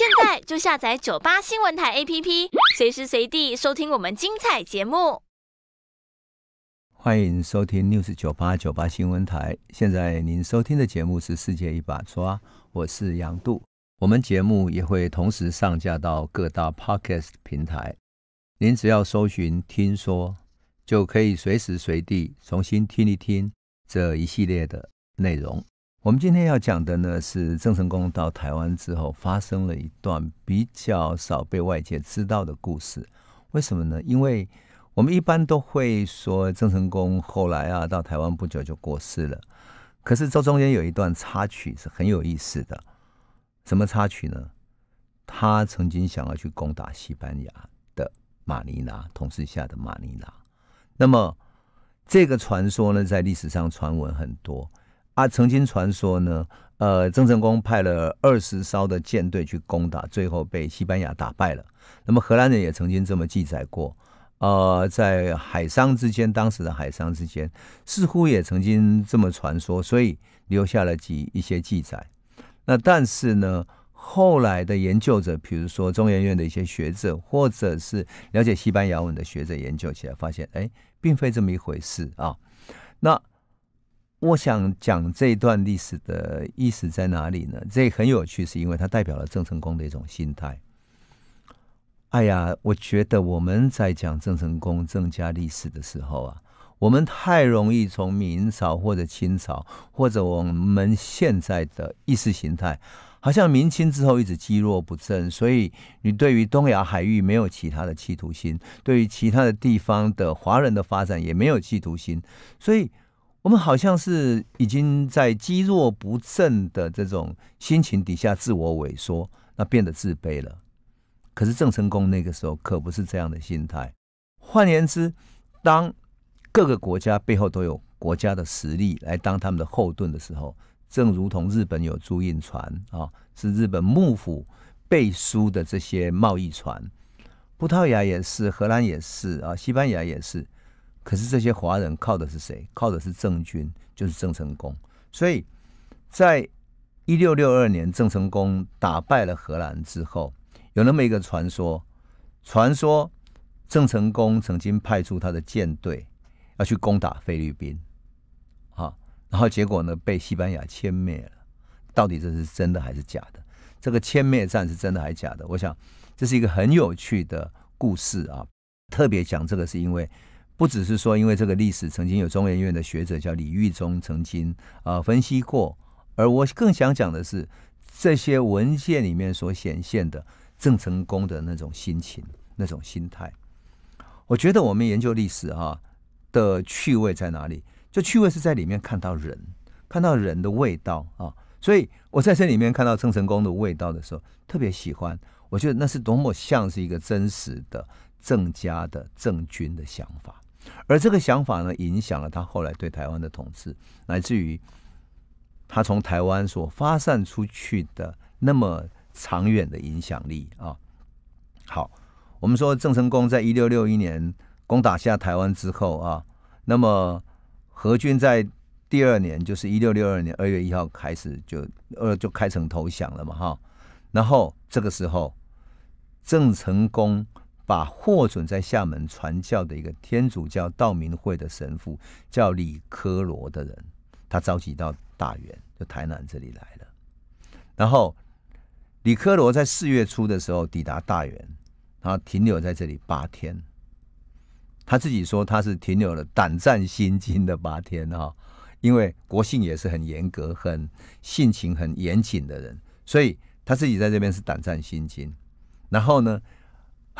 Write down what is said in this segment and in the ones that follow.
现在就下载九八新闻台 APP，随时随地收听我们精彩节目。欢迎收听 news 九八九八新闻台，现在您收听的节目是《世界一把抓》，我是杨度。我们节目也会同时上架到各大 podcast 平台，您只要搜寻“听说”，就可以随时随地重新听一听这一系列的内容。我们今天要讲的呢，是郑成功到台湾之后发生了一段比较少被外界知道的故事。为什么呢？因为我们一般都会说，郑成功后来啊到台湾不久就过世了。可是这中间有一段插曲是很有意思的。什么插曲呢？他曾经想要去攻打西班牙的马尼拉，统治下的马尼拉。那么这个传说呢，在历史上传闻很多。他曾经传说呢，呃，郑成功派了二十艘的舰队去攻打，最后被西班牙打败了。那么荷兰人也曾经这么记载过，呃，在海商之间，当时的海商之间似乎也曾经这么传说，所以留下了几一些记载。那但是呢，后来的研究者，比如说中研院的一些学者，或者是了解西班牙文的学者研究起来，发现，哎，并非这么一回事啊。那。我想讲这一段历史的意思在哪里呢？这很有趣，是因为它代表了郑成功的一种心态。哎呀，我觉得我们在讲郑成功郑家历史的时候啊，我们太容易从明朝或者清朝或者我们现在的意识形态，好像明清之后一直积弱不振，所以你对于东亚海域没有其他的企图心，对于其他的地方的华人的发展也没有企图心，所以。我们好像是已经在积弱不振的这种心情底下自我萎缩，那变得自卑了。可是郑成功那个时候可不是这样的心态。换言之，当各个国家背后都有国家的实力来当他们的后盾的时候，正如同日本有租印船啊，是日本幕府背书的这些贸易船；葡萄牙也是，荷兰也是啊，西班牙也是。可是这些华人靠的是谁？靠的是郑军，就是郑成功。所以在一六六二年，郑成功打败了荷兰之后，有那么一个传说，传说郑成功曾经派出他的舰队要去攻打菲律宾，啊，然后结果呢被西班牙歼灭了。到底这是真的还是假的？这个歼灭战是真的还是假的？我想这是一个很有趣的故事啊。特别讲这个是因为。不只是说，因为这个历史曾经有中研院的学者叫李玉忠曾经啊分析过，而我更想讲的是这些文献里面所显现的郑成功的那种心情、那种心态。我觉得我们研究历史啊的趣味在哪里？就趣味是在里面看到人，看到人的味道啊。所以我在这里面看到郑成功的味道的时候，特别喜欢。我觉得那是多么像是一个真实的郑家的郑钧的想法。而这个想法呢，影响了他后来对台湾的统治，来自于他从台湾所发散出去的那么长远的影响力啊。好，我们说郑成功在一六六一年攻打下台湾之后啊，那么何军在第二年，就是一六六二年二月一号开始就呃就开城投降了嘛哈，然后这个时候郑成功。把获准在厦门传教的一个天主教道明会的神父叫李科罗的人，他召集到大原，就台南这里来了。然后李科罗在四月初的时候抵达大原，然后停留在这里八天。他自己说他是停留了胆战心惊的八天哈，因为国姓也是很严格、很性情很严谨的人，所以他自己在这边是胆战心惊。然后呢？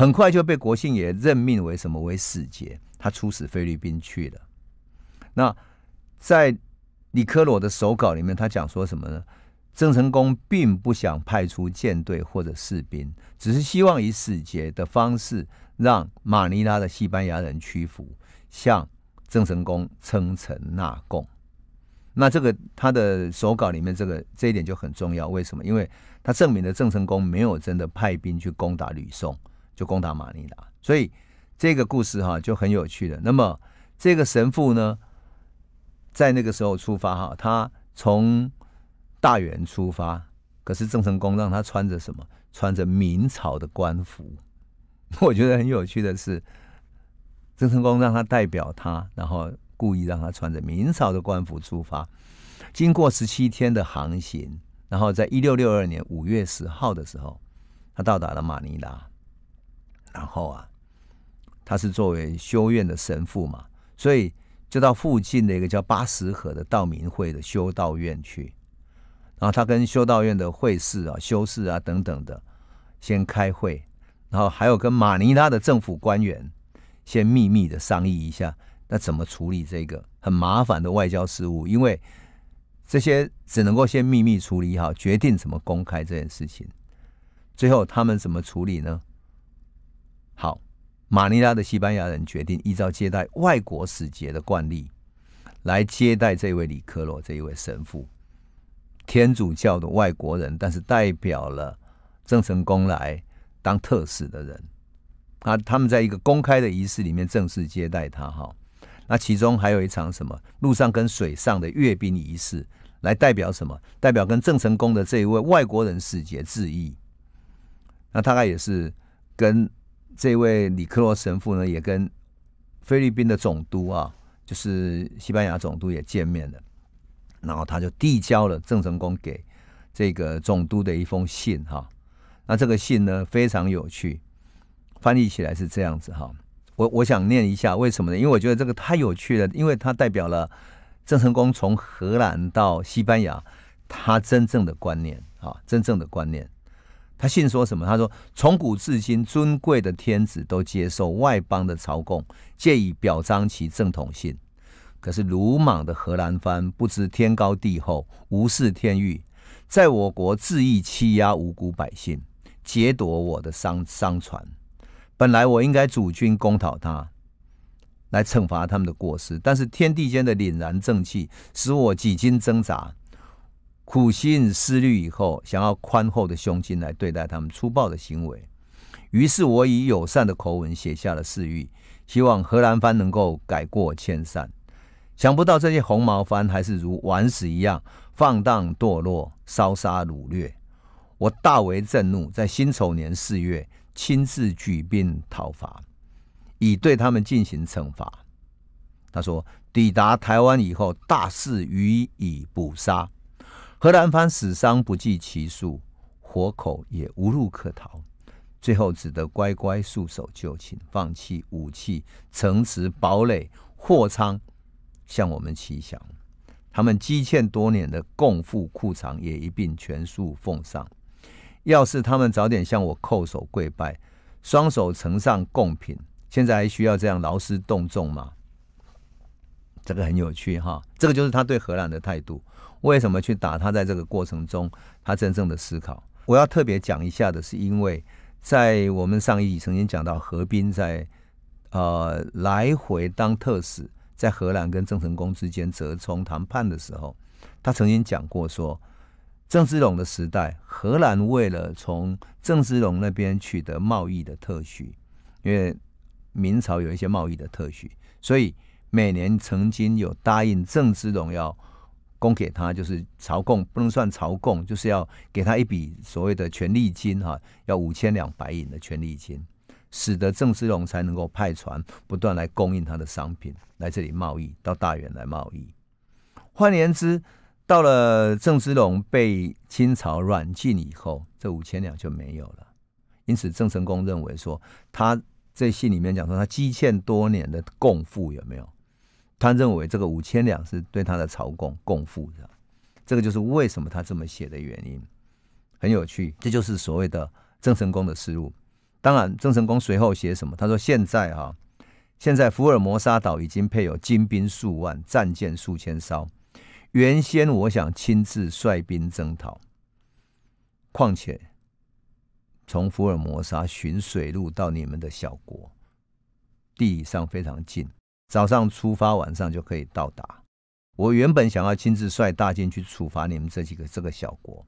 很快就被国姓爷任命为什么为使节？他出使菲律宾去了。那在李科罗的手稿里面，他讲说什么呢？郑成功并不想派出舰队或者士兵，只是希望以使节的方式让马尼拉的西班牙人屈服，向郑成功称臣纳贡。那这个他的手稿里面，这个这一点就很重要。为什么？因为他证明了郑成功没有真的派兵去攻打吕宋。就攻打马尼达。所以这个故事哈就很有趣的。那么这个神父呢，在那个时候出发哈，他从大原出发，可是郑成功让他穿着什么？穿着明朝的官服。我觉得很有趣的是，郑成功让他代表他，然后故意让他穿着明朝的官服出发。经过十七天的航行，然后在一六六二年五月十号的时候，他到达了马尼拉。然后啊，他是作为修院的神父嘛，所以就到附近的一个叫八十河的道明会的修道院去。然后他跟修道院的会士啊、修士啊等等的先开会，然后还有跟马尼拉的政府官员先秘密的商议一下，那怎么处理这个很麻烦的外交事务？因为这些只能够先秘密处理好，决定怎么公开这件事情。最后他们怎么处理呢？马尼拉的西班牙人决定依照接待外国使节的惯例，来接待这位里克罗这一位神父，天主教的外国人，但是代表了郑成功来当特使的人。啊，他们在一个公开的仪式里面正式接待他哈。那其中还有一场什么路上跟水上的阅兵仪式，来代表什么？代表跟郑成功的这一位外国人使节致意。那大概也是跟。这位里克罗神父呢，也跟菲律宾的总督啊，就是西班牙总督也见面了，然后他就递交了郑成功给这个总督的一封信哈。那这个信呢非常有趣，翻译起来是这样子哈。我我想念一下，为什么呢？因为我觉得这个太有趣了，因为它代表了郑成功从荷兰到西班牙他真正的观念啊，真正的观念。他信说什么？他说：“从古至今，尊贵的天子都接受外邦的朝贡，借以表彰其正统性。可是鲁莽的荷兰藩不知天高地厚，无视天域，在我国恣意欺压无辜百姓，劫夺我的商商船。本来我应该主军攻讨他，来惩罚他们的过失。但是天地间的凛然正气，使我几经挣扎。”苦心思虑以后，想要宽厚的胸襟来对待他们粗暴的行为，于是我以友善的口吻写下了誓谕，希望荷兰藩能够改过迁善。想不到这些红毛藩还是如顽石一样放荡堕落，烧杀掳掠，我大为震怒，在辛丑年四月亲自举兵讨伐，以对他们进行惩罚。他说，抵达台湾以后，大肆予以捕杀。荷兰方死伤不计其数，活口也无路可逃，最后只得乖乖束手就擒，放弃武器、城池、堡垒、货仓，向我们乞降。他们积欠多年的共富库藏也一并全数奉上。要是他们早点向我叩首跪拜，双手呈上贡品，现在还需要这样劳师动众吗？这个很有趣哈，这个就是他对荷兰的态度。为什么去打他？在这个过程中，他真正的思考，我要特别讲一下的，是因为在我们上一集曾经讲到何斌在呃来回当特使，在荷兰跟郑成功之间折冲谈判的时候，他曾经讲过说，郑芝龙的时代，荷兰为了从郑芝龙那边取得贸易的特许，因为明朝有一些贸易的特许，所以每年曾经有答应郑芝龙要。供给他就是朝贡，不能算朝贡，就是要给他一笔所谓的权利金哈，要五千两白银的权利金，使得郑芝龙才能够派船不断来供应他的商品，来这里贸易，到大远来贸易。换言之，到了郑芝龙被清朝软禁以后，这五千两就没有了。因此，郑成功认为说，他这信里面讲说他积欠多年的供付有没有？他认为这个五千两是对他的朝贡贡赋的，这个就是为什么他这么写的原因。很有趣，这就是所谓的郑成功”的思路。当然，郑成功随后写什么？他说：“现在哈，现在福尔摩沙岛已经配有精兵数万，战舰数千艘。原先我想亲自率兵征讨，况且从福尔摩沙寻水路到你们的小国，地理上非常近。”早上出发，晚上就可以到达。我原本想要亲自率大军去处罚你们这几个这个小国，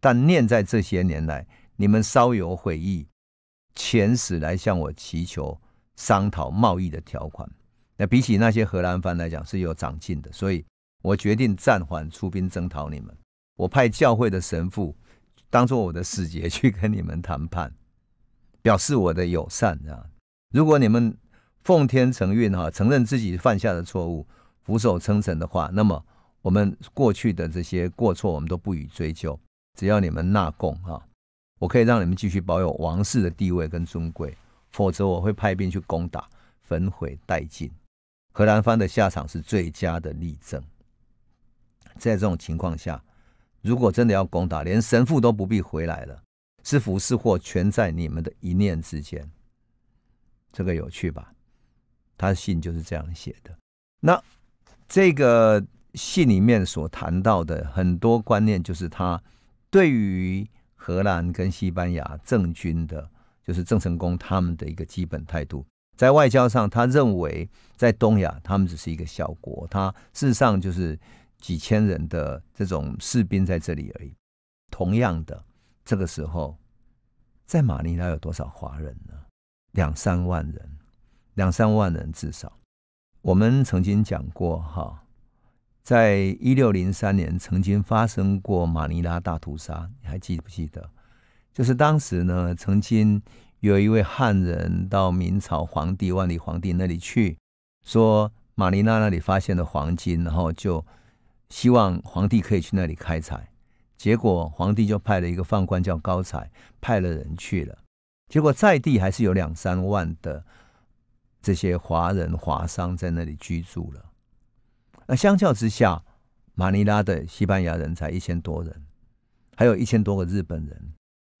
但念在这些年来你们稍有悔意，遣使来向我祈求商讨贸易的条款，那比起那些荷兰藩来讲是有长进的，所以我决定暂缓出兵征讨你们。我派教会的神父当做我的使节去跟你们谈判，表示我的友善啊。如果你们。奉天承运，哈，承认自己犯下的错误，俯首称臣的话，那么我们过去的这些过错，我们都不予追究。只要你们纳贡，哈，我可以让你们继续保有王室的地位跟尊贵。否则，我会派兵去攻打，焚毁殆尽。荷兰芳的下场是最佳的例证。在这种情况下，如果真的要攻打，连神父都不必回来了。是福是祸，全在你们的一念之间。这个有趣吧？他的信就是这样写的。那这个信里面所谈到的很多观念，就是他对于荷兰跟西班牙政军的，就是郑成功他们的一个基本态度。在外交上，他认为在东亚他们只是一个小国，他事实上就是几千人的这种士兵在这里而已。同样的，这个时候在马尼拉有多少华人呢？两三万人。两三万人至少，我们曾经讲过哈，在一六零三年曾经发生过马尼拉大屠杀，你还记不记得？就是当时呢，曾经有一位汉人到明朝皇帝万历皇帝那里去，说马尼拉那里发现了黄金，然后就希望皇帝可以去那里开采。结果皇帝就派了一个放官叫高才，派了人去了，结果在地还是有两三万的。这些华人华商在那里居住了，那相较之下，马尼拉的西班牙人才一千多人，还有一千多个日本人，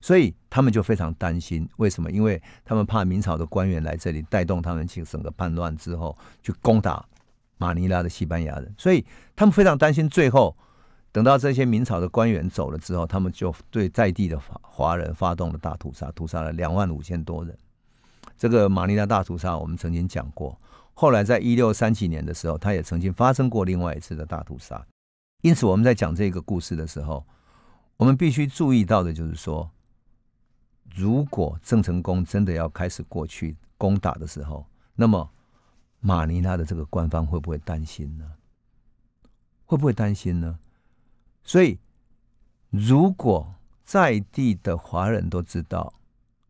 所以他们就非常担心。为什么？因为他们怕明朝的官员来这里，带动他们去整个叛乱之后，去攻打马尼拉的西班牙人，所以他们非常担心。最后等到这些明朝的官员走了之后，他们就对在地的华华人发动了大屠杀，屠杀了两万五千多人。这个马尼拉大屠杀，我们曾经讲过。后来，在一六三七年的时候，他也曾经发生过另外一次的大屠杀。因此，我们在讲这个故事的时候，我们必须注意到的就是说，如果郑成功真的要开始过去攻打的时候，那么马尼拉的这个官方会不会担心呢？会不会担心呢？所以，如果在地的华人都知道。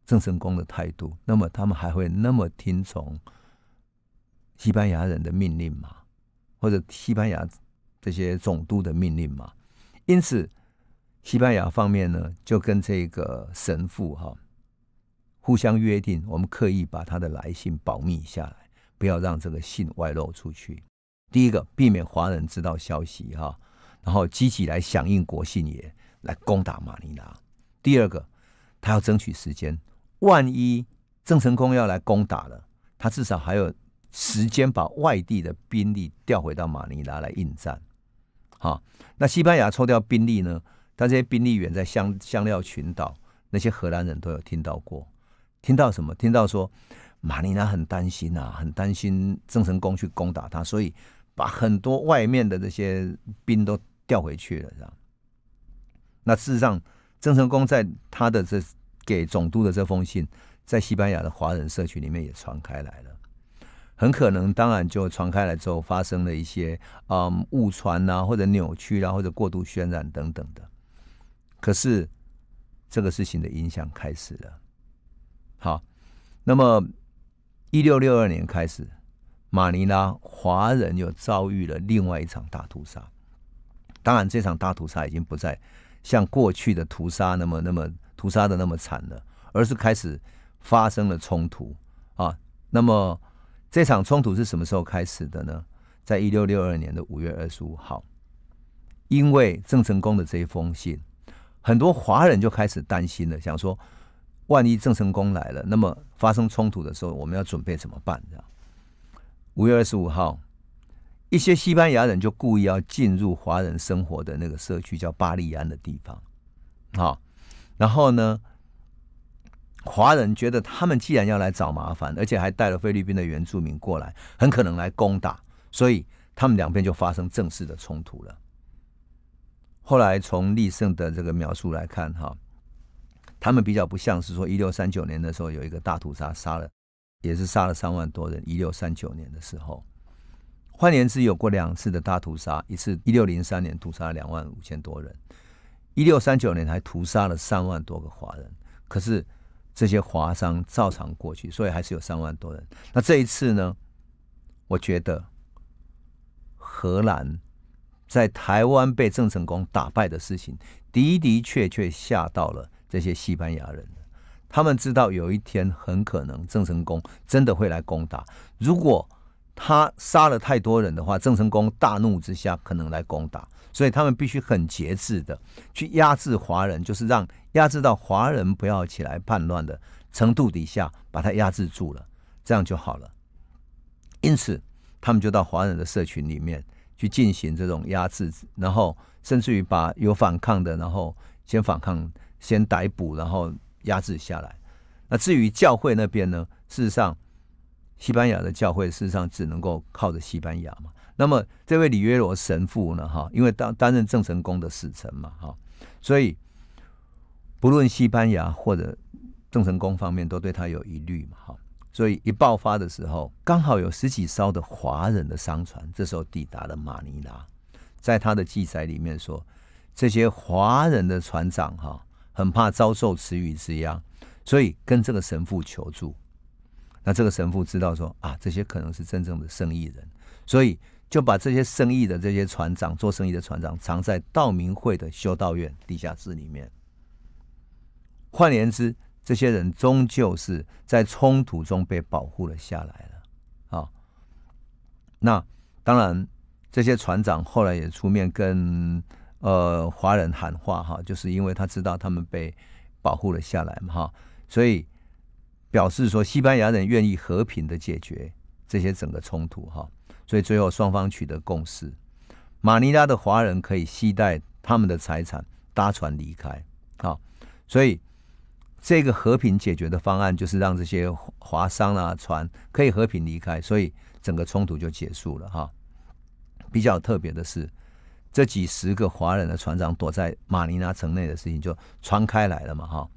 郑成功的态度，那么他们还会那么听从西班牙人的命令吗？或者西班牙这些总督的命令吗？因此，西班牙方面呢，就跟这个神父哈互相约定，我们刻意把他的来信保密下来，不要让这个信外露出去。第一个，避免华人知道消息哈，然后积极来响应国信爷来攻打马尼拉。第二个，他要争取时间。万一郑成功要来攻打了，他至少还有时间把外地的兵力调回到马尼拉来应战。好，那西班牙抽调兵力呢？他这些兵力远在香香料群岛，那些荷兰人都有听到过。听到什么？听到说马尼拉很担心啊，很担心郑成功去攻打他，所以把很多外面的这些兵都调回去了。是吧？那事实上，郑成功在他的这。给总督的这封信，在西班牙的华人社区里面也传开来了，很可能，当然就传开来之后发生了一些啊误传呐，或者扭曲啦，或者过度渲染等等的。可是这个事情的影响开始了。好，那么一六六二年开始，马尼拉华人又遭遇了另外一场大屠杀。当然，这场大屠杀已经不再像过去的屠杀那么那么。屠杀的那么惨了，而是开始发生了冲突啊。那么这场冲突是什么时候开始的呢？在一六六二年的五月二十五号，因为郑成功的这一封信，很多华人就开始担心了，想说：万一郑成功来了，那么发生冲突的时候，我们要准备怎么办？这样，五月二十五号，一些西班牙人就故意要进入华人生活的那个社区，叫巴利安的地方好。然后呢？华人觉得他们既然要来找麻烦，而且还带了菲律宾的原住民过来，很可能来攻打，所以他们两边就发生正式的冲突了。后来从利胜的这个描述来看，哈，他们比较不像是说一六三九年的时候有一个大屠杀，杀了也是杀了三万多人。一六三九年的时候，换言之，有过两次的大屠杀，一次一六零三年屠杀两万五千多人。一六三九年还屠杀了三万多个华人，可是这些华商照常过去，所以还是有三万多人。那这一次呢？我觉得荷兰在台湾被郑成功打败的事情，的的确确吓到了这些西班牙人。他们知道有一天很可能郑成功真的会来攻打。如果他杀了太多人的话，郑成功大怒之下可能来攻打，所以他们必须很节制的去压制华人，就是让压制到华人不要起来叛乱的程度底下，把它压制住了，这样就好了。因此，他们就到华人的社群里面去进行这种压制，然后甚至于把有反抗的，然后先反抗先逮捕，然后压制下来。那至于教会那边呢？事实上。西班牙的教会事实上只能够靠着西班牙嘛，那么这位里约罗神父呢，哈，因为当担任郑成功的使臣嘛，哈，所以不论西班牙或者郑成功方面都对他有疑虑嘛，哈，所以一爆发的时候，刚好有十几艘的华人的商船，这时候抵达了马尼拉，在他的记载里面说，这些华人的船长哈很怕遭受词语之殃，所以跟这个神父求助。那这个神父知道说啊，这些可能是真正的生意人，所以就把这些生意的这些船长、做生意的船长藏在道明会的修道院地下室里面。换言之，这些人终究是在冲突中被保护了下来了。好，那当然，这些船长后来也出面跟呃华人喊话哈，就是因为他知道他们被保护了下来嘛哈，所以。表示说，西班牙人愿意和平的解决这些整个冲突，哈，所以最后双方取得共识，马尼拉的华人可以携带他们的财产搭船离开，好，所以这个和平解决的方案就是让这些华商啊船可以和平离开，所以整个冲突就结束了，哈。比较特别的是，这几十个华人的船长躲在马尼拉城内的事情就传开来了嘛，哈。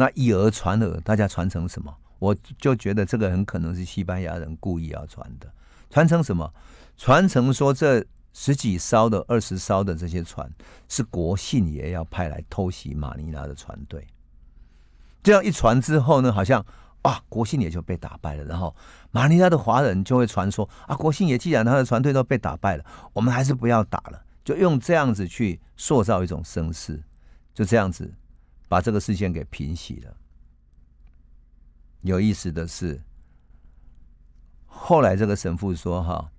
那以讹传讹，大家传承什么？我就觉得这个很可能是西班牙人故意要传的，传承什么？传承说这十几艘的、二十艘的这些船是国信爷要派来偷袭马尼拉的船队。这样一传之后呢，好像啊，国信爷就被打败了。然后马尼拉的华人就会传说啊，国信爷既然他的船队都被打败了，我们还是不要打了，就用这样子去塑造一种声势，就这样子。把这个事件给平息了。有意思的是，后来这个神父说：“哈，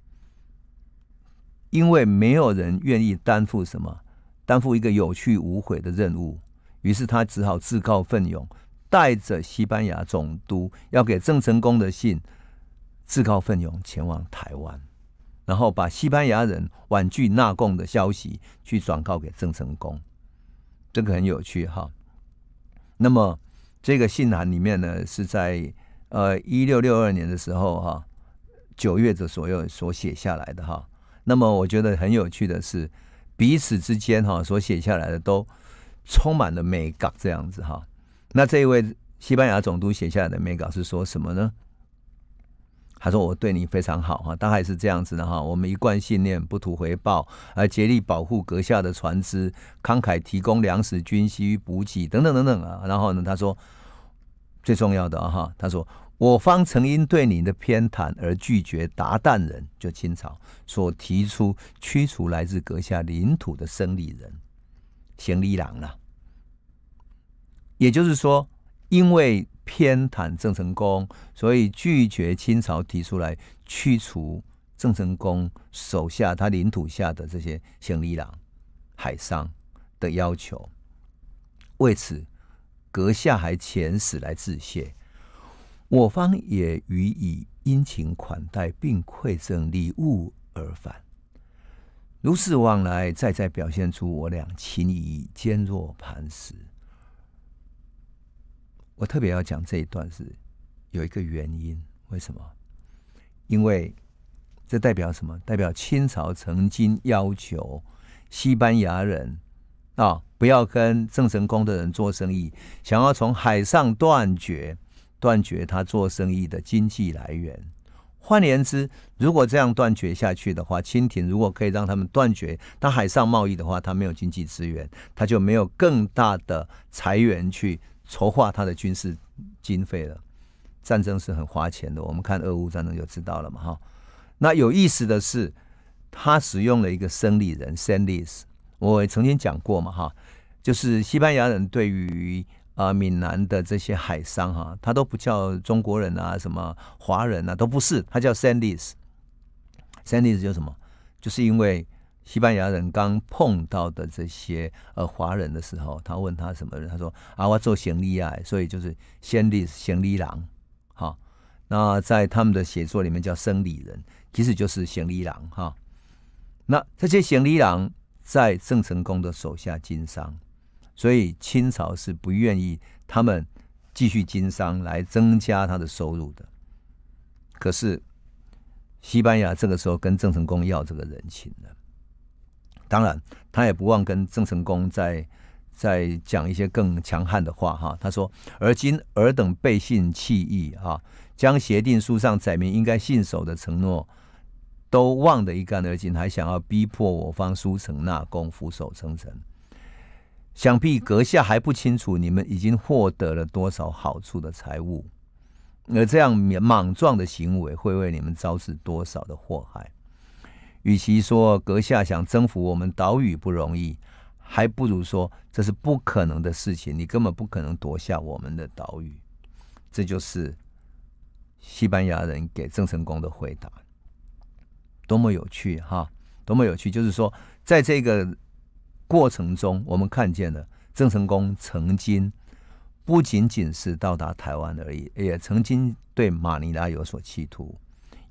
因为没有人愿意担负什么，担负一个有去无回的任务，于是他只好自告奋勇，带着西班牙总督要给郑成功的信，自告奋勇前往台湾，然后把西班牙人婉拒纳贡的消息去转告给郑成功。这个很有趣，哈。”那么，这个信函里面呢，是在呃一六六二年的时候哈，九月的左右所写下来的哈。那么我觉得很有趣的是，彼此之间哈所写下来的都充满了美感这样子哈。那这一位西班牙总督写下来的美稿是说什么呢？他说：“我对你非常好哈，大概是这样子的哈。我们一贯信念，不图回报，而竭力保护阁下的船只，慷慨提供粮食、军需补给等等等等啊。然后呢，他说最重要的哈，他说我方曾因对你的偏袒而拒绝达旦人，就清朝所提出驱除来自阁下领土的生理人、行李郎了。也就是说，因为。”偏袒郑成功，所以拒绝清朝提出来驱除郑成功手下他领土下的这些行李郎、海商的要求。为此，阁下还遣使来致谢，我方也予以殷勤款待，并馈赠礼物而返。如此往来，再再表现出我俩情谊坚若磐石。我特别要讲这一段是有一个原因，为什么？因为这代表什么？代表清朝曾经要求西班牙人啊不要跟郑成功的人做生意，想要从海上断绝，断绝他做生意的经济来源。换言之，如果这样断绝下去的话，清廷如果可以让他们断绝他海上贸易的话，他没有经济资源，他就没有更大的财源去。筹划他的军事经费了，战争是很花钱的，我们看俄乌战争就知道了嘛哈。那有意思的是，他使用了一个生理人 Sandys，我曾经讲过嘛哈，就是西班牙人对于啊闽南的这些海商哈，他都不叫中国人啊，什么华人啊都不是，他叫 Sandys。Sandys 叫什么？就是因为。西班牙人刚碰到的这些呃华人的时候，他问他什么人？他说：“啊，我做行李啊，所以就是先例行李郎，哈。那在他们的写作里面叫生理人，其实就是行李郎哈。那这些行李郎在郑成功的手下经商，所以清朝是不愿意他们继续经商来增加他的收入的。可是西班牙这个时候跟郑成功要这个人情了。”当然，他也不忘跟郑成功在在讲一些更强悍的话哈。他说：“而今尔等背信弃义啊，将协定书上载明应该信守的承诺都忘得一干二净，还想要逼迫我方苏城纳贡俯首称臣。想必阁下还不清楚，你们已经获得了多少好处的财物，而这样莽撞的行为，会为你们招致多少的祸害。”与其说阁下想征服我们岛屿不容易，还不如说这是不可能的事情，你根本不可能夺下我们的岛屿。这就是西班牙人给郑成功的回答，多么有趣哈！多么有趣！就是说，在这个过程中，我们看见了郑成功曾经不仅仅是到达台湾而已，也曾经对马尼拉有所企图。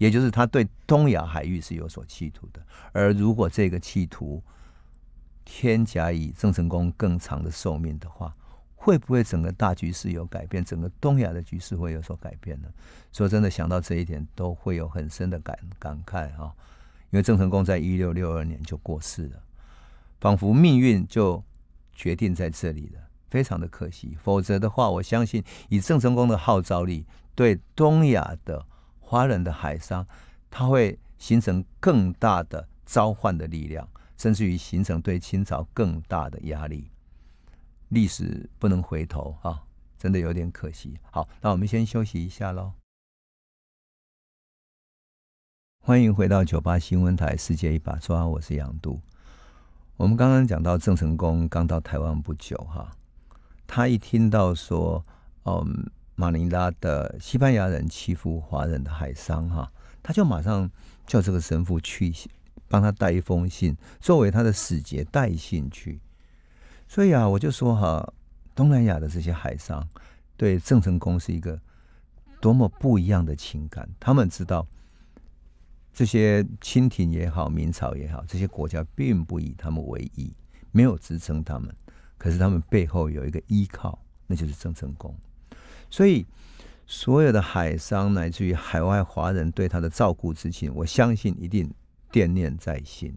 也就是他对东亚海域是有所企图的，而如果这个企图添加以郑成功更长的寿命的话，会不会整个大局势有改变？整个东亚的局势会有所改变呢？说真的，想到这一点都会有很深的感感慨啊！因为郑成功在一六六二年就过世了，仿佛命运就决定在这里了，非常的可惜。否则的话，我相信以郑成功的号召力，对东亚的。华人的海商，它会形成更大的召唤的力量，甚至于形成对清朝更大的压力。历史不能回头，啊，真的有点可惜。好，那我们先休息一下喽。欢迎回到九八新闻台《世界一把抓》，我是杨度。我们刚刚讲到郑成功刚到台湾不久，哈，他一听到说，嗯。马尼拉的西班牙人欺负华人的海商，哈，他就马上叫这个神父去帮他带一封信，作为他的使节带信去。所以啊，我就说哈，东南亚的这些海商对郑成功是一个多么不一样的情感。他们知道这些清廷也好，明朝也好，这些国家并不以他们为依，没有支撑他们，可是他们背后有一个依靠，那就是郑成功。所以，所有的海商乃至于海外华人对他的照顾之情，我相信一定惦念在心，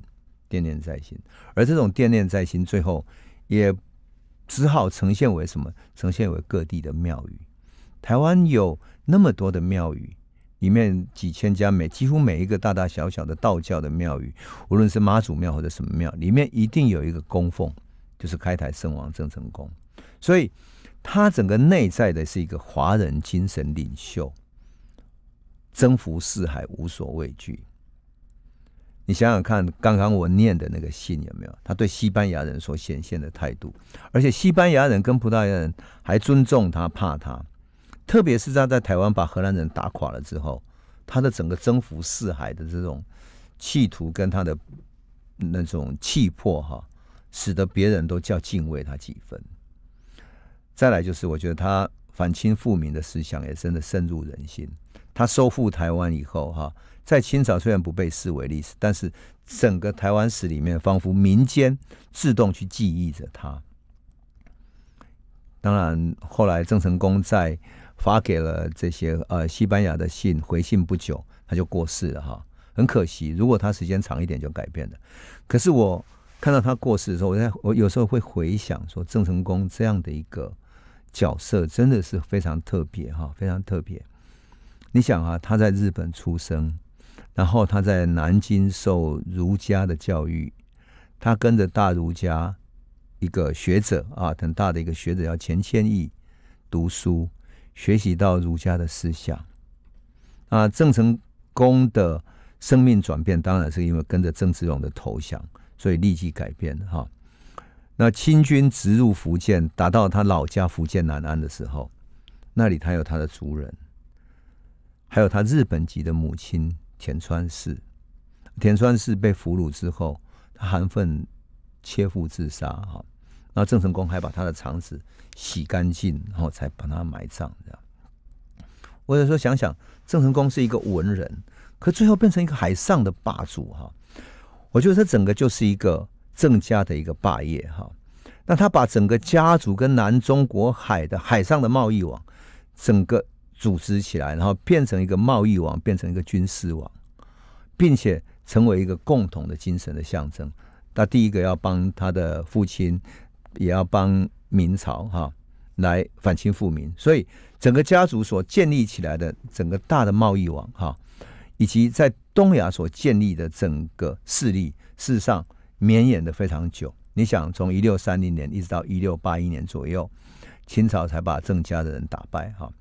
惦念在心。而这种惦念在心，最后也只好呈现为什么？呈现为各地的庙宇。台湾有那么多的庙宇，里面几千家每几乎每一个大大小小的道教的庙宇，无论是妈祖庙或者什么庙，里面一定有一个供奉，就是开台圣王郑成功。所以。他整个内在的是一个华人精神领袖，征服四海无所畏惧。你想想看，刚刚我念的那个信有没有？他对西班牙人所显现的态度，而且西班牙人跟葡萄牙人还尊重他、怕他。特别是他在台湾把荷兰人打垮了之后，他的整个征服四海的这种企图跟他的那种气魄，哈，使得别人都较敬畏他几分。再来就是，我觉得他反清复明的思想也真的深入人心。他收复台湾以后，哈，在清朝虽然不被视为历史，但是整个台湾史里面，仿佛民间自动去记忆着他。当然，后来郑成功在发给了这些呃西班牙的信回信不久，他就过世了哈，很可惜。如果他时间长一点，就改变了。可是我看到他过世的时候，我在我有时候会回想说，郑成功这样的一个。角色真的是非常特别哈，非常特别。你想啊，他在日本出生，然后他在南京受儒家的教育，他跟着大儒家一个学者啊，很大的一个学者叫钱谦益读书学习到儒家的思想。啊，郑成功的生命转变当然是因为跟着郑芝龙的投降，所以立即改变哈。那清军直入福建，打到他老家福建南安的时候，那里他有他的族人，还有他日本籍的母亲田川氏。田川氏被俘虏之后，他含愤切腹自杀。哈，那郑成功还把他的肠子洗干净，然后才把他埋葬。这样，我有时候想想，郑成功是一个文人，可最后变成一个海上的霸主。哈，我觉得这整个就是一个。郑家的一个霸业哈，那他把整个家族跟南中国海的海上的贸易网整个组织起来，然后变成一个贸易网，变成一个军事网，并且成为一个共同的精神的象征。他第一个要帮他的父亲，也要帮明朝哈来反清复明，所以整个家族所建立起来的整个大的贸易网哈，以及在东亚所建立的整个势力，事实上。绵延的非常久，你想从一六三零年一直到一六八一年左右，清朝才把郑家的人打败哈。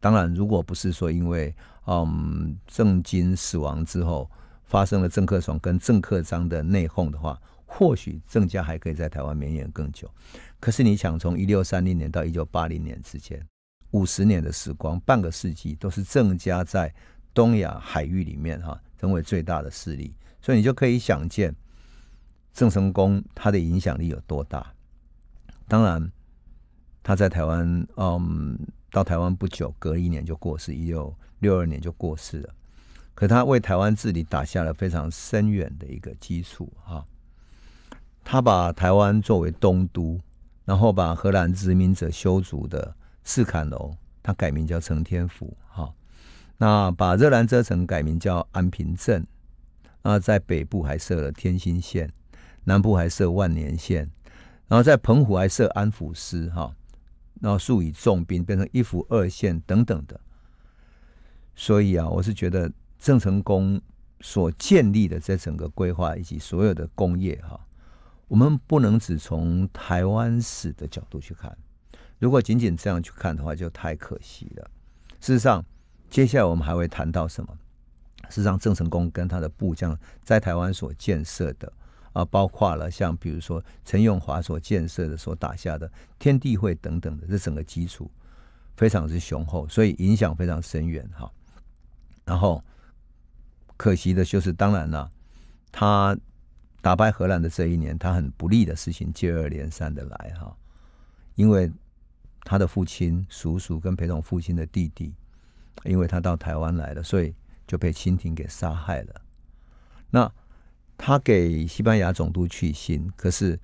当然，如果不是说因为嗯郑经死亡之后发生了郑克爽跟郑克璋的内讧的话，或许郑家还可以在台湾绵延更久。可是你想从一六三零年到一九八零年之间，五十年的时光，半个世纪都是郑家在东亚海域里面哈成为最大的势力，所以你就可以想见。郑成功他的影响力有多大？当然，他在台湾，嗯，到台湾不久，隔一年就过世，一六六二年就过世了。可他为台湾治理打下了非常深远的一个基础。哈，他把台湾作为东都，然后把荷兰殖民者修筑的赤坎楼，他改名叫承天府。哈，那把热兰遮城改名叫安平镇。啊，在北部还设了天心县。南部还设万年县，然后在澎湖还设安抚司哈，然后数以重兵变成一府二线等等的，所以啊，我是觉得郑成功所建立的这整个规划以及所有的工业哈，我们不能只从台湾史的角度去看，如果仅仅这样去看的话就太可惜了。事实上，接下来我们还会谈到什么？事实上，郑成功跟他的部将在台湾所建设的。啊，包括了像比如说陈永华所建设的、所打下的天地会等等的，这整个基础非常之雄厚，所以影响非常深远哈。然后可惜的就是，当然了，他打败荷兰的这一年，他很不利的事情接二连三的来哈。因为他的父亲、叔叔跟陪同父亲的弟弟，因为他到台湾来了，所以就被清廷给杀害了。那。他给西班牙总督去信，可是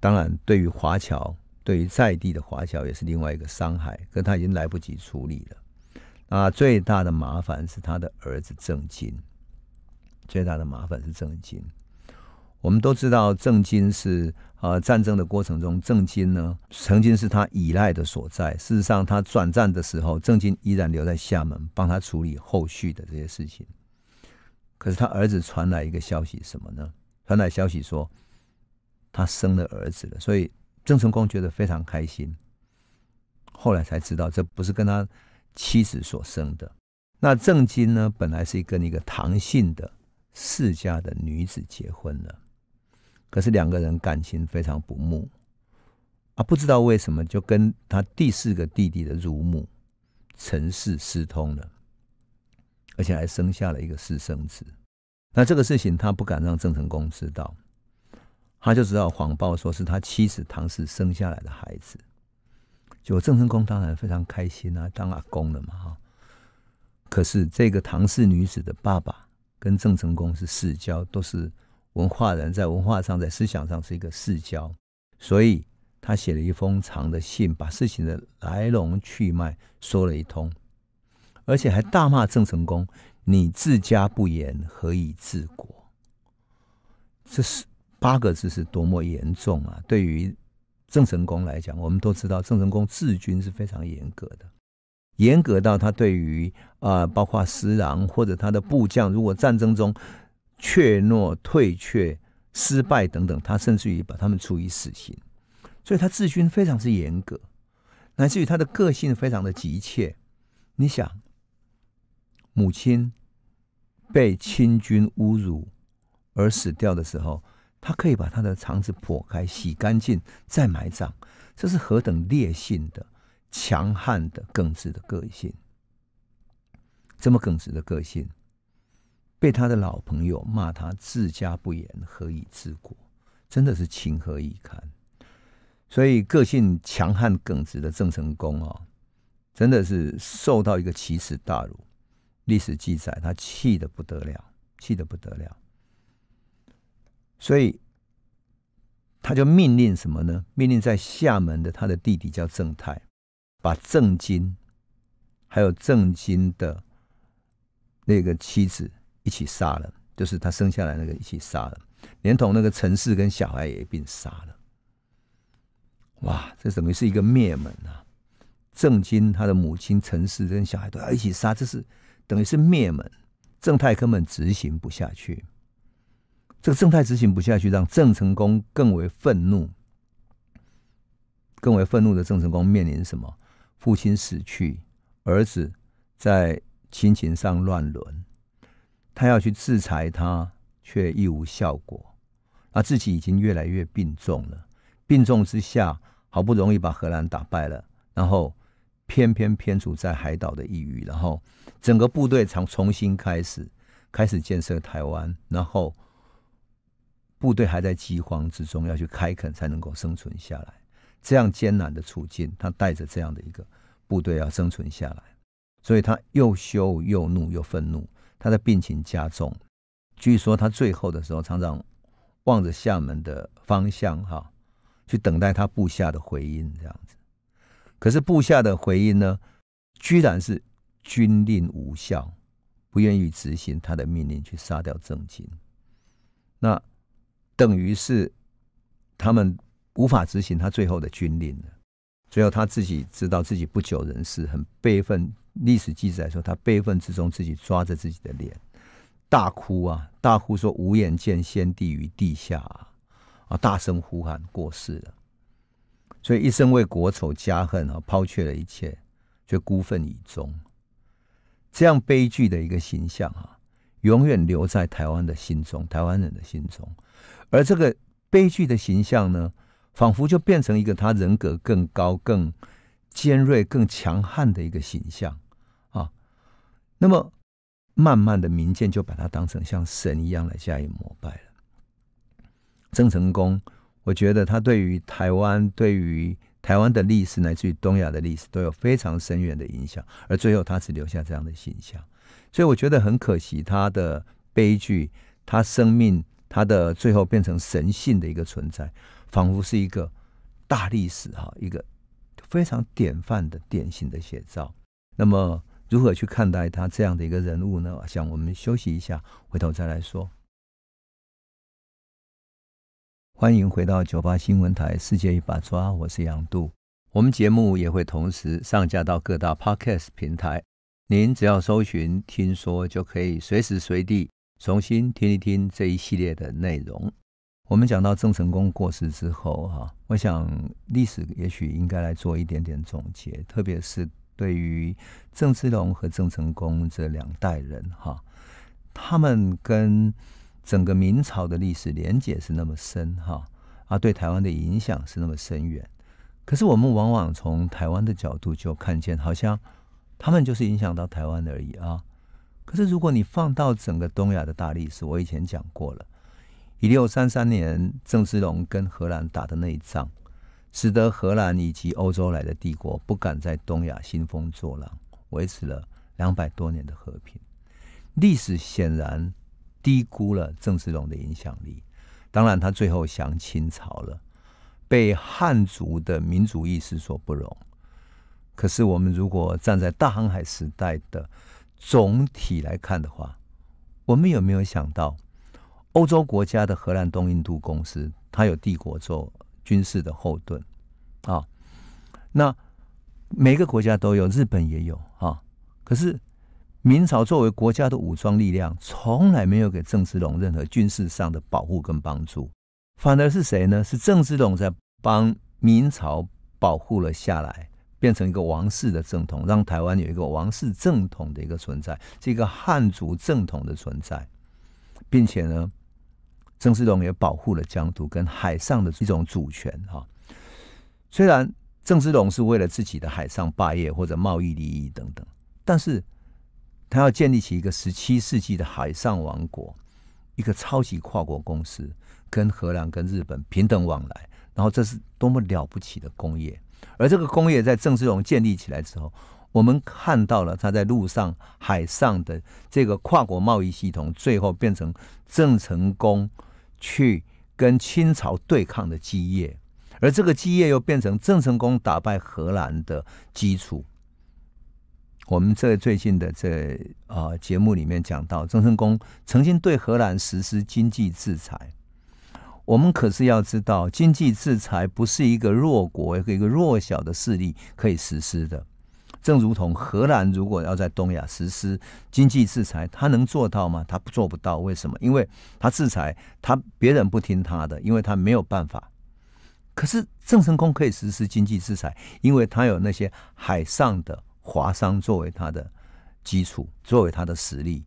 当然，对于华侨，对于在地的华侨也是另外一个伤害。可他已经来不及处理了。啊，最大的麻烦是他的儿子郑经，最大的麻烦是郑经。我们都知道郑经是呃战争的过程中，郑经呢曾经是他依赖的所在。事实上，他转战的时候，郑经依然留在厦门，帮他处理后续的这些事情。可是他儿子传来一个消息，什么呢？传来消息说他生了儿子了，所以郑成功觉得非常开心。后来才知道，这不是跟他妻子所生的。那郑经呢，本来是跟一个唐姓的世家的女子结婚了，可是两个人感情非常不睦，啊，不知道为什么就跟他第四个弟弟的乳母陈氏私通了。而且还生下了一个私生子，那这个事情他不敢让郑成功知道，他就知道谎报说是他妻子唐氏生下来的孩子。就郑成功当然非常开心啊，当阿公了嘛哈。可是这个唐氏女子的爸爸跟郑成功是世交，都是文化人，在文化上、在思想上是一个世交，所以他写了一封长的信，把事情的来龙去脉说了一通。而且还大骂郑成功：“你治家不严，何以治国？”这是八个字，是多么严重啊！对于郑成功来讲，我们都知道，郑成功治军是非常严格的，严格到他对于啊，包括施琅或者他的部将，如果战争中怯懦退却、失败等等，他甚至于把他们处以死刑。所以，他治军非常之严格，乃至于他的个性非常的急切。你想。母亲被清军侮辱而死掉的时候，他可以把他的肠子剖开洗干净再埋葬，这是何等烈性的、强悍的、耿直的个性。这么耿直的个性，被他的老朋友骂他治家不严，何以治国？真的是情何以堪！所以，个性强悍、耿直的郑成功啊，真的是受到一个奇耻大辱。历史记载，他气的不得了，气的不得了，所以他就命令什么呢？命令在厦门的他的弟弟叫正泰，把郑经还有郑经的那个妻子一起杀了，就是他生下来那个一起杀了，连同那个陈氏跟小孩也一并杀了。哇，这等于是一个灭门啊！郑经他的母亲陈氏跟小孩都要一起杀，这是。等于是灭门，正太根本执行不下去。这个正太执行不下去，让郑成功更为愤怒。更为愤怒的郑成功面临什么？父亲死去，儿子在亲情上乱伦。他要去制裁他，却一无效果。他自己已经越来越病重了。病重之下，好不容易把荷兰打败了，然后。偏偏偏处在海岛的抑郁，然后整个部队从重新开始开始建设台湾，然后部队还在饥荒之中，要去开垦才能够生存下来。这样艰难的处境，他带着这样的一个部队要生存下来，所以他又羞又怒又愤怒，他的病情加重。据说他最后的时候，常常望着厦门的方向，哈，去等待他部下的回音，这样。可是部下的回应呢，居然是军令无效，不愿意执行他的命令去杀掉郑经，那等于是他们无法执行他最后的军令了。最后他自己知道自己不久人世，很悲愤。历史记载说，他悲愤之中自己抓着自己的脸，大哭啊，大哭说无眼见先帝于地下啊，大声呼喊过世了。所以一生为国仇家恨啊，抛却了一切，就孤愤以终，这样悲剧的一个形象啊，永远留在台湾的心中，台湾人的心中。而这个悲剧的形象呢，仿佛就变成一个他人格更高、更尖锐、更强悍的一个形象啊。那么，慢慢的民间就把它当成像神一样来加以膜拜了。曾成功。我觉得他对于台湾，对于台湾的历史，乃至于东亚的历史，都有非常深远的影响。而最后，他只留下这样的形象，所以我觉得很可惜，他的悲剧，他生命，他的最后变成神性的一个存在，仿佛是一个大历史哈，一个非常典范的典型的写照。那么，如何去看待他这样的一个人物呢？想，我们休息一下，回头再来说。欢迎回到九八新闻台《世界一把抓》，我是杨杜。我们节目也会同时上架到各大 Podcast 平台，您只要搜寻“听说”，就可以随时随地重新听一听这一系列的内容。我们讲到郑成功过世之后，哈，我想历史也许应该来做一点点总结，特别是对于郑芝龙和郑成功这两代人，哈，他们跟。整个明朝的历史连结是那么深，哈啊，对台湾的影响是那么深远。可是我们往往从台湾的角度就看见，好像他们就是影响到台湾而已啊。可是如果你放到整个东亚的大历史，我以前讲过了，一六三三年郑芝龙跟荷兰打的那一仗，使得荷兰以及欧洲来的帝国不敢在东亚兴风作浪，维持了两百多年的和平。历史显然。低估了郑芝龙的影响力。当然，他最后降清朝了，被汉族的民族意识所不容。可是，我们如果站在大航海时代的总体来看的话，我们有没有想到，欧洲国家的荷兰东印度公司，它有帝国做军事的后盾啊？那每个国家都有，日本也有啊。可是。明朝作为国家的武装力量，从来没有给郑芝龙任何军事上的保护跟帮助，反而是谁呢？是郑芝龙在帮明朝保护了下来，变成一个王室的正统，让台湾有一个王室正统的一个存在，是一个汉族正统的存在，并且呢，郑芝龙也保护了疆土跟海上的一种主权哈。虽然郑芝龙是为了自己的海上霸业或者贸易利益等等，但是。他要建立起一个十七世纪的海上王国，一个超级跨国公司，跟荷兰、跟日本平等往来。然后这是多么了不起的工业！而这个工业在郑芝龙建立起来之后，我们看到了他在陆上、海上的这个跨国贸易系统，最后变成郑成功去跟清朝对抗的基业。而这个基业又变成郑成功打败荷兰的基础。我们这最近的这啊节目里面讲到，郑成功曾经对荷兰实施经济制裁。我们可是要知道，经济制裁不是一个弱国、一个弱小的势力可以实施的。正如同荷兰如果要在东亚实施经济制裁，他能做到吗？他做不到，为什么？因为他制裁他别人不听他的，因为他没有办法。可是郑成功可以实施经济制裁，因为他有那些海上的。华商作为他的基础，作为他的实力，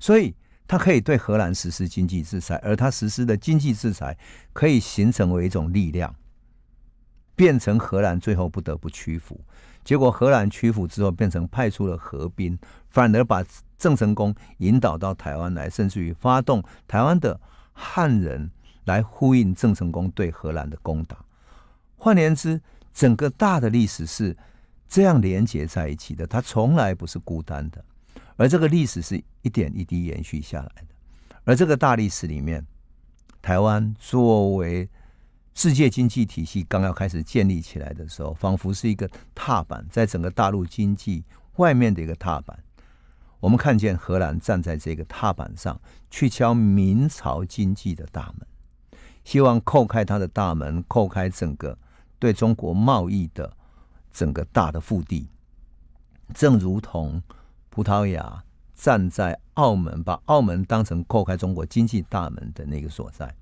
所以他可以对荷兰实施经济制裁，而他实施的经济制裁可以形成为一种力量，变成荷兰最后不得不屈服。结果荷兰屈服之后，变成派出了荷兵，反而把郑成功引导到台湾来，甚至于发动台湾的汉人来呼应郑成功对荷兰的攻打。换言之，整个大的历史是。这样连接在一起的，它从来不是孤单的，而这个历史是一点一滴延续下来的。而这个大历史里面，台湾作为世界经济体系刚要开始建立起来的时候，仿佛是一个踏板，在整个大陆经济外面的一个踏板。我们看见荷兰站在这个踏板上去敲明朝经济的大门，希望叩开它的大门，叩开整个对中国贸易的。整个大的腹地，正如同葡萄牙站在澳门，把澳门当成叩开中国经济大门的那个所在。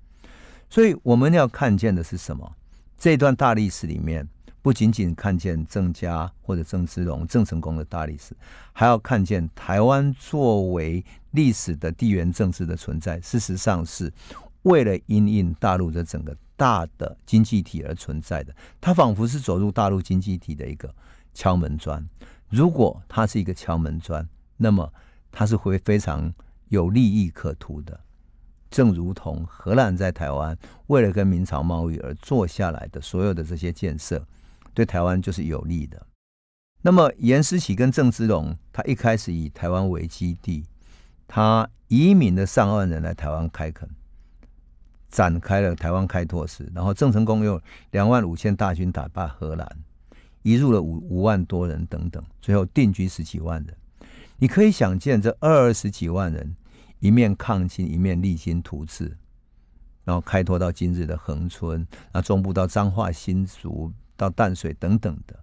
所以我们要看见的是什么？这段大历史里面，不仅仅看见郑家或者郑芝龙、郑成功的大历史，还要看见台湾作为历史的地缘政治的存在。事实上，是为了因应大陆的整个。大的经济体而存在的，它仿佛是走入大陆经济体的一个敲门砖。如果它是一个敲门砖，那么它是会非常有利益可图的。正如同荷兰在台湾为了跟明朝贸易而做下来的所有的这些建设，对台湾就是有利的。那么严思琪跟郑芝龙，他一开始以台湾为基地，他移民的上万人来台湾开垦。展开了台湾开拓史，然后郑成功又两万五千大军打败荷兰，移入了五五万多人等等，最后定居十几万人。你可以想见，这二十几万人一面抗清，一面励精图治，然后开拓到今日的横村，那中部到彰化新竹到淡水等等的，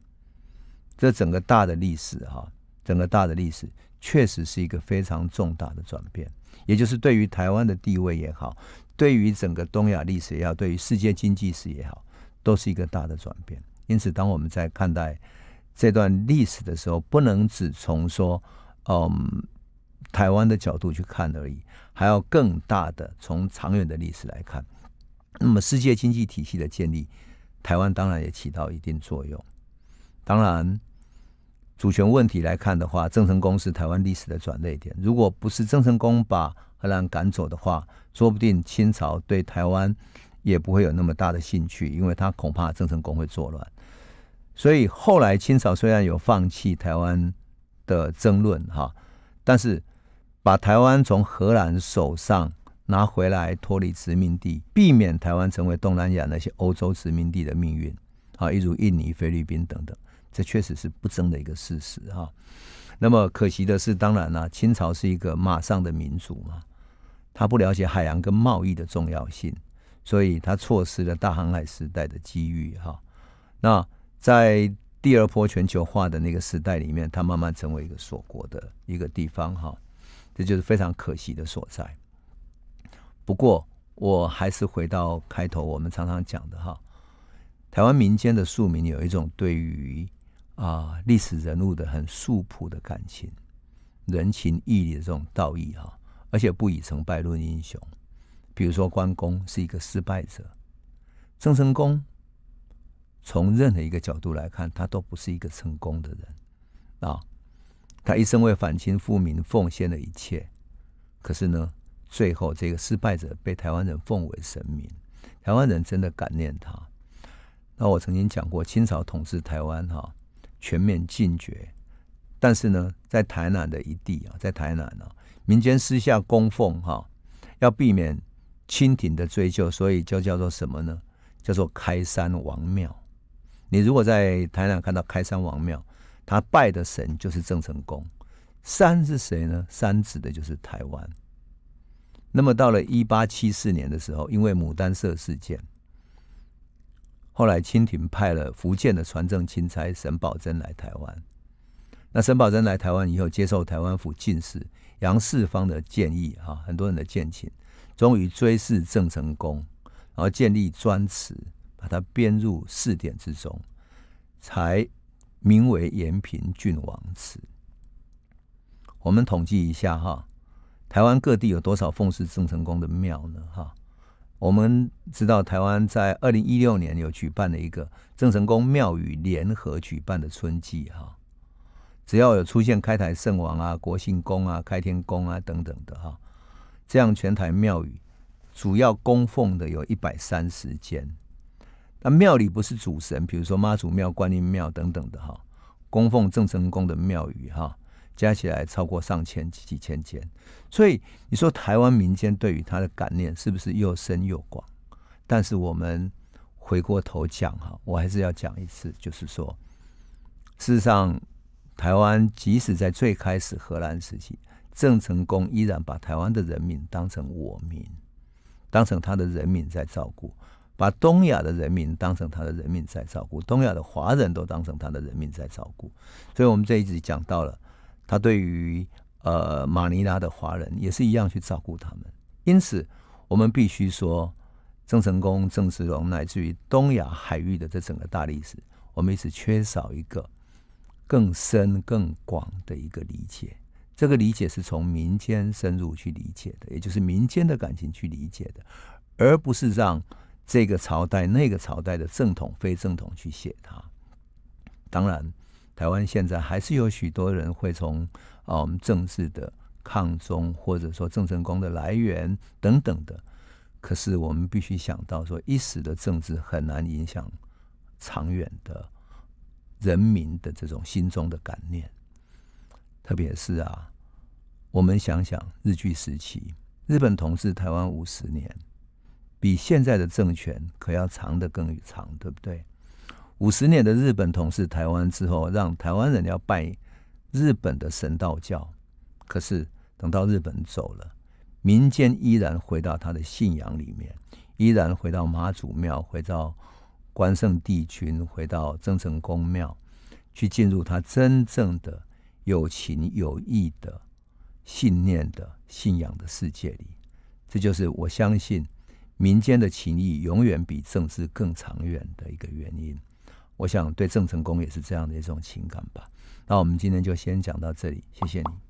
这整个大的历史哈，整个大的历史确实是一个非常重大的转变，也就是对于台湾的地位也好。对于整个东亚历史也好，对于世界经济史也好，都是一个大的转变。因此，当我们在看待这段历史的时候，不能只从说“嗯，台湾的角度去看”而已，还要更大的从长远的历史来看。那么，世界经济体系的建立，台湾当然也起到一定作用。当然，主权问题来看的话，郑成功是台湾历史的转捩点。如果不是郑成功把荷兰赶走的话，说不定清朝对台湾也不会有那么大的兴趣，因为他恐怕郑成功会作乱。所以后来清朝虽然有放弃台湾的争论哈，但是把台湾从荷兰手上拿回来，脱离殖民地，避免台湾成为东南亚那些欧洲殖民地的命运啊，一如印尼、菲律宾等等，这确实是不争的一个事实哈。那么可惜的是，当然了，清朝是一个马上的民族嘛。他不了解海洋跟贸易的重要性，所以他错失了大航海时代的机遇哈。那在第二波全球化的那个时代里面，他慢慢成为一个锁国的一个地方哈，这就是非常可惜的所在。不过，我还是回到开头，我们常常讲的哈，台湾民间的庶民有一种对于啊历史人物的很素朴的感情，人情义理的这种道义哈。而且不以成败论英雄，比如说关公是一个失败者，郑成功从任何一个角度来看，他都不是一个成功的人啊。他一生为反清复明奉献了一切，可是呢，最后这个失败者被台湾人奉为神明，台湾人真的感念他。那我曾经讲过，清朝统治台湾哈，全面禁绝，但是呢，在台南的一地啊，在台南呢。民间私下供奉哈，要避免清廷的追究，所以就叫做什么呢？叫做开山王庙。你如果在台南看到开山王庙，他拜的神就是郑成功。山是谁呢？山指的就是台湾。那么到了一八七四年的时候，因为牡丹社事件，后来清廷派了福建的传政钦差沈葆桢来台湾。那沈葆桢来台湾以后，接受台湾府进士。杨世芳的建议，哈，很多人的建请，终于追谥郑成功，然后建立专祠，把它编入试典之中，才名为延平郡王祠。我们统计一下哈，台湾各地有多少奉祀郑成功的庙呢？哈，我们知道台湾在二零一六年有举办了一个郑成功庙宇联合举办的春季哈。只要有出现开台圣王啊、国姓公啊、开天公啊等等的哈，这样全台庙宇主要供奉的有一百三十间，那庙里不是主神，比如说妈祖庙、观音庙等等的哈，供奉郑成功的庙宇哈，加起来超过上千、几几千间，所以你说台湾民间对于他的感念是不是又深又广？但是我们回过头讲哈，我还是要讲一次，就是说，事实上。台湾即使在最开始荷兰时期，郑成功依然把台湾的人民当成我民，当成他的人民在照顾，把东亚的人民当成他的人民在照顾，东亚的华人都当成他的人民在照顾。所以，我们这一集讲到了他对于呃马尼拉的华人也是一样去照顾他们。因此，我们必须说，郑成功、郑芝龙乃至于东亚海域的这整个大历史，我们一直缺少一个。更深更广的一个理解，这个理解是从民间深入去理解的，也就是民间的感情去理解的，而不是让这个朝代那个朝代的正统非正统去写它。当然，台湾现在还是有许多人会从啊我们政治的抗中，或者说郑成功》的来源等等的。可是我们必须想到说，一时的政治很难影响长远的。人民的这种心中的感念，特别是啊，我们想想日据时期，日本统治台湾五十年，比现在的政权可要长得更长，对不对？五十年的日本统治台湾之后，让台湾人要拜日本的神道教，可是等到日本走了，民间依然回到他的信仰里面，依然回到妈祖庙，回到。关圣帝君回到郑成功庙，去进入他真正的有情有义的信念的信仰的世界里。这就是我相信民间的情谊永远比政治更长远的一个原因。我想对郑成功也是这样的一种情感吧。那我们今天就先讲到这里，谢谢你。